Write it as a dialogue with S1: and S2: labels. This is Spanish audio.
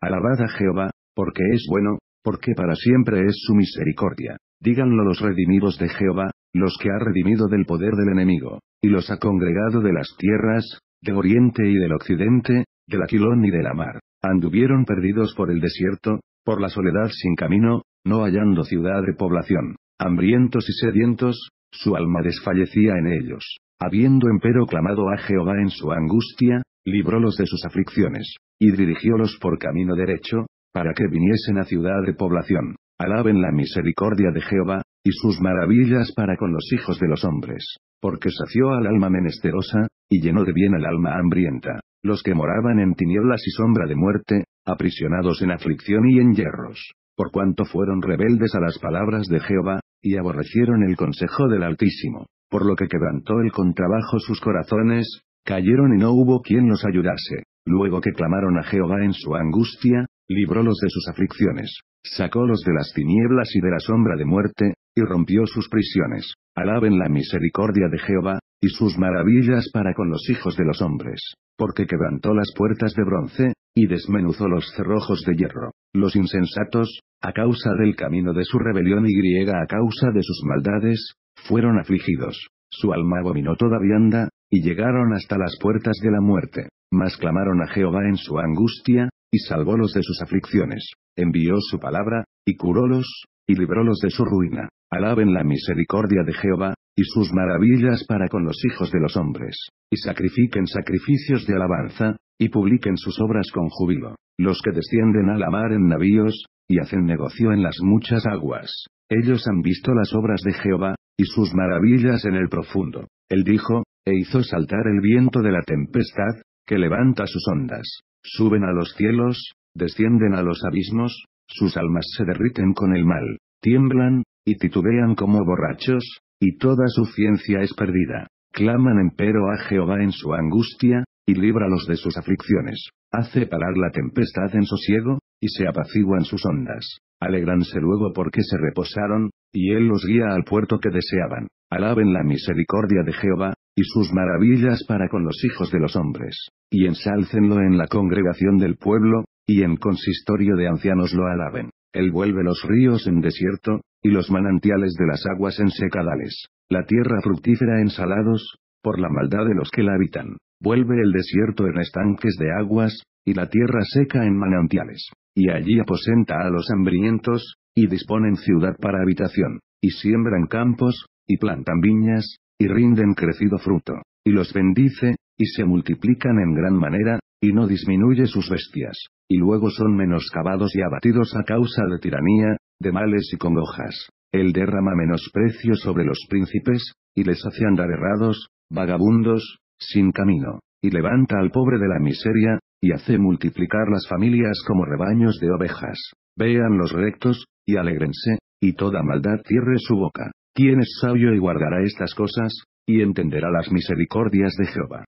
S1: Alabad a Jehová, porque es bueno, porque para siempre es su misericordia. Díganlo los redimidos de Jehová, los que ha redimido del poder del enemigo, y los ha congregado de las tierras, de oriente y del occidente, del aquilón y de la mar. Anduvieron perdidos por el desierto, por la soledad sin camino, no hallando ciudad de población. Hambrientos y sedientos, su alma desfallecía en ellos. Habiendo empero clamado a Jehová en su angustia, librólos de sus aflicciones, y dirigiólos por camino derecho, para que viniesen a ciudad de población, alaben la misericordia de Jehová, y sus maravillas para con los hijos de los hombres, porque sació al alma menesterosa, y llenó de bien al alma hambrienta, los que moraban en tinieblas y sombra de muerte, aprisionados en aflicción y en yerros, por cuanto fueron rebeldes a las palabras de Jehová, y aborrecieron el consejo del Altísimo, por lo que quebrantó el contrabajo sus corazones, Cayeron y no hubo quien los ayudase. Luego que clamaron a Jehová en su angustia, librólos de sus aflicciones, sacólos de las tinieblas y de la sombra de muerte, y rompió sus prisiones. Alaben la misericordia de Jehová, y sus maravillas para con los hijos de los hombres, porque quebrantó las puertas de bronce, y desmenuzó los cerrojos de hierro. Los insensatos, a causa del camino de su rebelión y griega a causa de sus maldades, fueron afligidos. Su alma abominó toda vianda, y llegaron hasta las puertas de la muerte. Mas clamaron a Jehová en su angustia, y salvólos de sus aflicciones. Envió su palabra, y curólos, y librólos de su ruina. Alaben la misericordia de Jehová, y sus maravillas para con los hijos de los hombres, y sacrifiquen sacrificios de alabanza, y publiquen sus obras con júbilo. Los que descienden a la mar en navíos, y hacen negocio en las muchas aguas. Ellos han visto las obras de Jehová, y sus maravillas en el profundo. Él dijo, e hizo saltar el viento de la tempestad, que levanta sus ondas, suben a los cielos, descienden a los abismos, sus almas se derriten con el mal, tiemblan, y titubean como borrachos, y toda su ciencia es perdida. Claman empero a Jehová en su angustia, y líbralos de sus aflicciones. Hace parar la tempestad en sosiego, y se apaciguan sus ondas. Alegranse luego porque se reposaron, y él los guía al puerto que deseaban. Alaben la misericordia de Jehová, y sus maravillas para con los hijos de los hombres, y ensálcenlo en la congregación del pueblo, y en consistorio de ancianos lo alaben. Él vuelve los ríos en desierto, y los manantiales de las aguas en secadales, la tierra fructífera en salados, por la maldad de los que la habitan. Vuelve el desierto en estanques de aguas, y la tierra seca en manantiales. Y allí aposenta a los hambrientos, y disponen ciudad para habitación, y siembran campos, y plantan viñas, y rinden crecido fruto, y los bendice, y se multiplican en gran manera, y no disminuye sus bestias, y luego son menoscabados y abatidos a causa de tiranía, de males y congojas. Él derrama menosprecio sobre los príncipes, y les hace andar errados, vagabundos, sin camino, y levanta al pobre de la miseria, y hace multiplicar las familias como rebaños de ovejas. Vean los rectos, y alegrense, y toda maldad cierre su boca quien es sabio y guardará estas cosas, y entenderá las misericordias de Jehová.